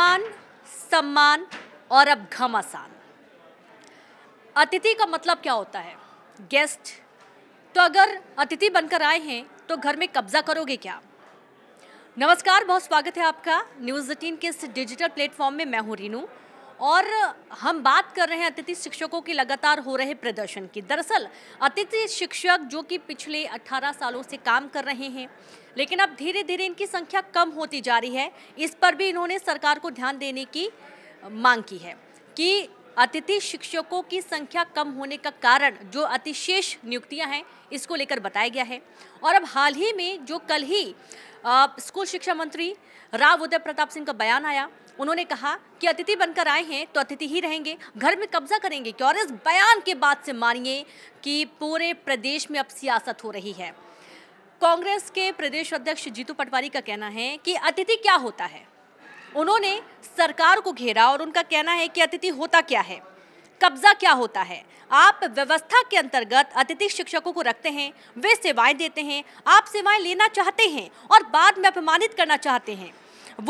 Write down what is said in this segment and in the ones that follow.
अपमान सम्मान और अब घमासान अतिथि का मतलब क्या होता है गेस्ट तो अगर अतिथि बनकर आए हैं तो घर में कब्जा करोगे क्या नमस्कार बहुत स्वागत है आपका न्यूज़ एटीन के इस डिजिटल प्लेटफॉर्म में मैं हूँ रीनू और हम बात कर रहे हैं अतिथि शिक्षकों की लगातार हो रहे प्रदर्शन की दरअसल अतिथि शिक्षक जो कि पिछले 18 सालों से काम कर रहे हैं लेकिन अब धीरे धीरे इनकी संख्या कम होती जा रही है इस पर भी इन्होंने सरकार को ध्यान देने की मांग की है कि अतिथि शिक्षकों की संख्या कम होने का कारण जो अतिशेष नियुक्तियां हैं इसको लेकर बताया गया है और अब हाल ही में जो कल ही स्कूल शिक्षा मंत्री राव उदय प्रताप सिंह का बयान आया उन्होंने कहा कि अतिथि बनकर आए हैं तो अतिथि ही रहेंगे घर में कब्जा करेंगे क्यों और इस बयान के बाद से मानिए कि पूरे प्रदेश में अब सियासत हो रही है कांग्रेस के प्रदेश अध्यक्ष जीतू पटवारी का कहना है कि अतिथि क्या होता है उन्होंने सरकार को घेरा और उनका कहना है कि अतिथि होता क्या है कब्जा क्या होता है आप व्यवस्था के अंतर्गत अतिथि शिक्षकों को रखते हैं वे सेवाएं देते हैं आप सेवाएं लेना चाहते हैं और बाद में अपमानित करना चाहते हैं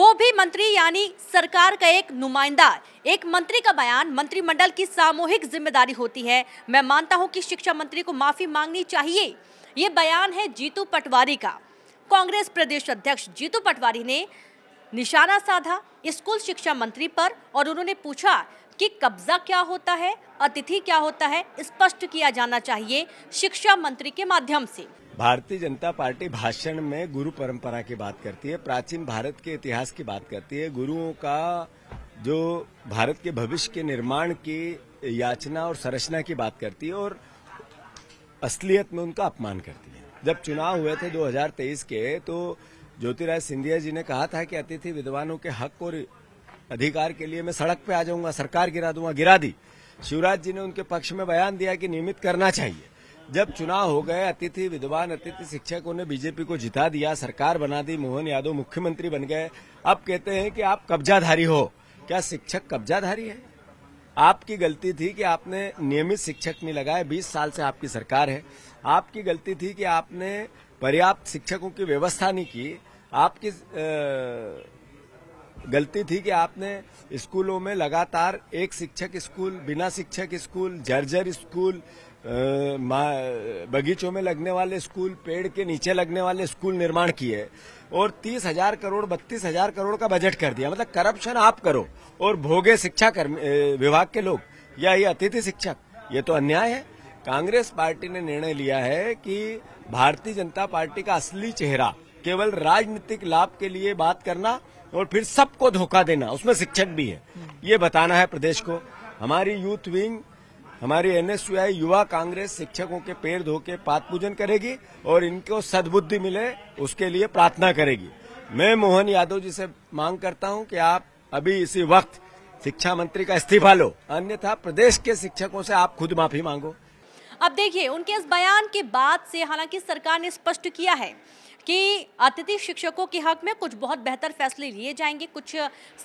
वो भी मंत्री यानी सरकार का एक नुमाइंदा एक मंत्री का बयान मंत्रिमंडल की सामूहिक जिम्मेदारी होती है मैं मानता हूं कि शिक्षा मंत्री को माफी मांगनी चाहिए ये बयान है जीतू पटवारी का कांग्रेस प्रदेश अध्यक्ष जीतू पटवारी ने निशाना साधा स्कूल शिक्षा मंत्री पर और उन्होंने पूछा कि कब्जा क्या होता है अतिथि क्या होता है स्पष्ट किया जाना चाहिए शिक्षा मंत्री के माध्यम से भारतीय जनता पार्टी भाषण में गुरु परंपरा की बात करती है प्राचीन भारत के इतिहास की बात करती है गुरुओं का जो भारत के भविष्य के निर्माण की याचना और संरचना की बात करती है और असलियत में उनका अपमान करती है जब चुनाव हुए थे 2023 के तो ज्योतिराज सिंधिया जी ने कहा था कि अतिथि विद्वानों के हक और अधिकार के लिए मैं सड़क पे आ जाऊंगा सरकार गिरा दूंगा गिरा दी शिवराज जी ने उनके पक्ष में बयान दिया कि नियमित करना चाहिए जब चुनाव हो गए अतिथि विद्वान अतिथि शिक्षकों ने बीजेपी को जिता दिया सरकार बना दी मोहन यादव मुख्यमंत्री बन गए अब कहते हैं कि आप कब्जाधारी हो क्या शिक्षक कब्जाधारी है आपकी गलती थी कि आपने नियमित शिक्षक नहीं लगाए 20 साल से आपकी सरकार है आपकी गलती थी कि आपने पर्याप्त शिक्षकों की व्यवस्था नहीं की आपकी गलती थी कि आपने स्कूलों में लगातार एक शिक्षक स्कूल बिना शिक्षक स्कूल जर्जर स्कूल बगीचों में लगने वाले स्कूल पेड़ के नीचे लगने वाले स्कूल निर्माण किए और तीस हजार करोड़ बत्तीस हजार करोड़ का बजट कर दिया मतलब करप्शन आप करो और भोगे शिक्षा विभाग के लोग या ये अतिथि शिक्षक ये तो अन्याय है कांग्रेस पार्टी ने निर्णय लिया है कि भारतीय जनता पार्टी का असली चेहरा केवल राजनीतिक लाभ के लिए बात करना और फिर सबको धोखा देना उसमें शिक्षक भी है ये बताना है प्रदेश को हमारी यूथ विंग हमारी एनएसयूआई युवा कांग्रेस शिक्षकों के पैर धो के पात पूजन करेगी और इनको सद्बुद्धि मिले उसके लिए प्रार्थना करेगी मैं मोहन यादव जी से मांग करता हूं कि आप अभी इसी वक्त शिक्षा मंत्री का इस्तीफा लो अन्यथा प्रदेश के शिक्षकों से आप खुद माफी मांगो अब देखिए उनके इस बयान के बाद से हालांकि सरकार ने स्पष्ट किया है कि अतिथि शिक्षकों के हक में कुछ बहुत बेहतर फैसले लिए जाएंगे कुछ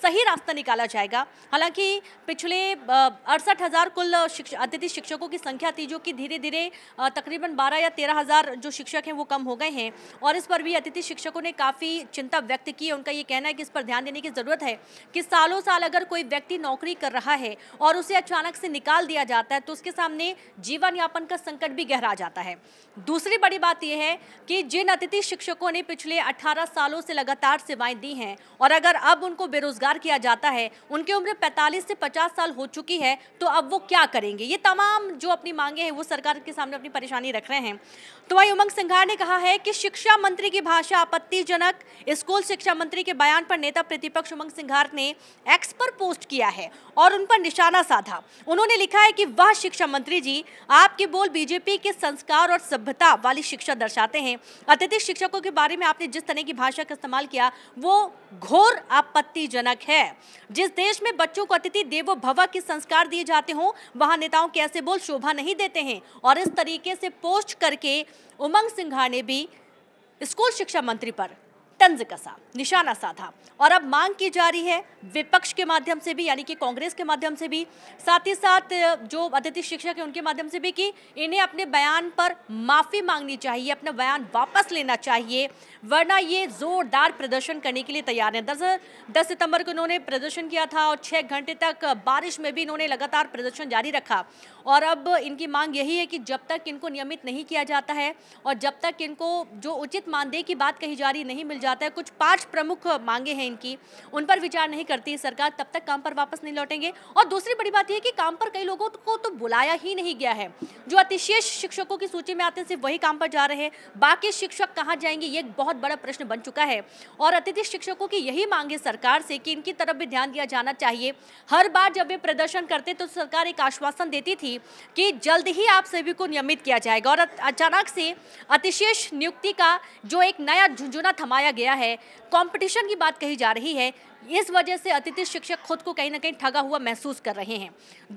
सही रास्ता निकाला जाएगा हालांकि पिछले अड़सठ हज़ार कुल शिक्ष, अतिथि शिक्षकों की संख्या थी जो कि धीरे धीरे तकरीबन बारह या तेरह हज़ार जो शिक्षक हैं वो कम हो गए हैं और इस पर भी अतिथि शिक्षकों ने काफ़ी चिंता व्यक्त की उनका ये कहना है कि इस पर ध्यान देने की ज़रूरत है कि सालों साल अगर कोई व्यक्ति नौकरी कर रहा है और उसे अचानक से निकाल दिया जाता है तो उसके सामने जीवन यापन का संकट भी गहरा जाता है दूसरी बड़ी बात यह है कि जिन अतिथि शिक्षक शिक्षकों ने पिछले 18 सालों से लगातार सेवाएं दी हैं और अगर अब उनको बेरोजगार किया जाता है उनकी उम्र 45 से 50 साल हो चुकी है तो अब वो क्या करेंगे ये तमाम जो अपनी मांगे हैं वो सरकार के सामने अपनी परेशानी रख रहे हैं तो वही उमंग सिंघार ने कहा है कि शिक्षा मंत्री की भाषा आपत्तिजनक स्कूल शिक्षा मंत्री के बयान पर नेता प्रतिपक्ष उमंग सिंघार ने एक्स पर पोस्ट किया है और उन पर निशाना साधा उन्होंने लिखा है कि वह शिक्षा मंत्री जी आपके बोल बीजेपी के संस्कार और सभ्यता वाली शिक्षा दर्शाते हैं अतिथि शिक्षकों शिक्षकों के बारे में आपने जिस तरह की भाषा का इस्तेमाल किया वो घोर आपत्तिजनक है जिस देश में बच्चों को अतिथि देवो भवा के संस्कार दिए जाते हों वहां नेताओं के ऐसे बोल शोभा नहीं देते हैं और इस तरीके से पोस्ट करके उमंग सिंघा ने भी स्कूल शिक्षा मंत्री पर तंज कसा निशाना साधा और अब मांग की जा रही है विपक्ष के माध्यम से भी यानी कि कांग्रेस के माध्यम से भी साथ ही साथ जो अतिथि शिक्षक है उनके माध्यम से भी कि इन्हें अपने बयान पर माफ़ी मांगनी चाहिए अपना बयान वापस लेना चाहिए वरना ये जोरदार प्रदर्शन करने के लिए तैयार हैं दस दस सितंबर को इन्होंने प्रदर्शन किया था और छः घंटे तक बारिश में भी इन्होंने लगातार प्रदर्शन जारी रखा और अब इनकी मांग यही है कि जब तक इनको नियमित नहीं किया जाता है और जब तक इनको जो उचित मानदेय की बात कही जा रही नहीं मिल जाता है कुछ पांच प्रमुख मांगे हैं इनकी उन पर विचार नहीं करती सरकार तब तक काम पर वापस नहीं लौटेंगे और दूसरी बड़ी बात यह कि काम पर कई लोगों को तो बुलाया ही नहीं गया है जो अतिशेष शिक्षकों की सूची में आते हैं सिर्फ वही काम पर जा रहे हैं बाकी शिक्षक कहाँ जाएंगे ये एक बहुत बड़ा प्रश्न बन चुका है और अतिथि शिक्षकों की यही मांग है सरकार से कि इनकी तरफ भी ध्यान दिया जाना चाहिए हर बार जब ये प्रदर्शन करते तो सरकार एक आश्वासन देती थी कि जल्द ही आप सभी को नियमित किया जाएगा और अचानक से अतिशेष नियुक्ति का जो एक नया झुंझुना थमाया गया है कंपटीशन की बात कही जा रही है इस वजह से अतिथि शिक्षक खुद को कहीं ना कहीं ठगा हुआ महसूस कर रहे हैं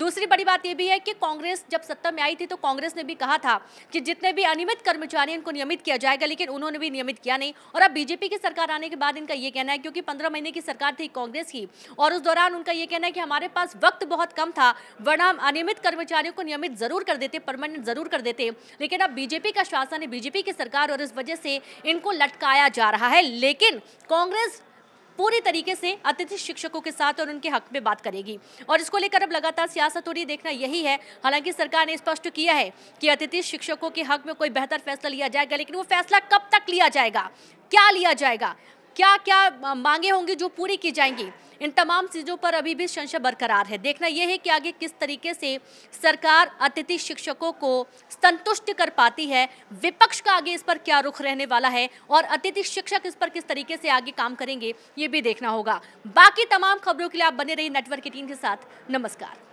दूसरी बड़ी बात यह भी है कि कांग्रेस जब सत्ता में आई थी तो कांग्रेस ने भी कहा था कि जितने भी अनियमित कर्मचारी इनको नियमित किया जाएगा लेकिन उन्होंने भी नियमित किया नहीं और अब बीजेपी की सरकार आने के बाद इनका यह कहना है क्योंकि पंद्रह महीने की सरकार थी कांग्रेस की और उस दौरान उनका यह कहना है कि हमारे पास वक्त बहुत कम था वरना अनियमित कर्मचारियों को नियमित जरूर कर देते परमानेंट जरूर कर देते लेकिन अब बीजेपी का शासन है बीजेपी की सरकार और इस वजह से इनको लटकाया जा रहा है लेकिन कांग्रेस पूरी तरीके से अतिथि शिक्षकों के साथ और उनके हक में बात करेगी और इसको लेकर अब लगातार सियासत हो रही देखना यही है हालांकि सरकार ने स्पष्ट किया है कि अतिथि शिक्षकों के हक में कोई बेहतर फैसला लिया जाएगा लेकिन वो फैसला कब तक लिया जाएगा क्या लिया जाएगा क्या क्या मांगे होंगी जो पूरी की जाएंगी इन तमाम चीज़ों पर अभी भी संशय बरकरार है देखना यह है कि आगे किस तरीके से सरकार अतिथि शिक्षकों को संतुष्ट कर पाती है विपक्ष का आगे इस पर क्या रुख रहने वाला है और अतिथि शिक्षक इस पर किस तरीके से आगे काम करेंगे ये भी देखना होगा बाकी तमाम खबरों के लिए आप बने रही नेटवर्क की टीम के साथ नमस्कार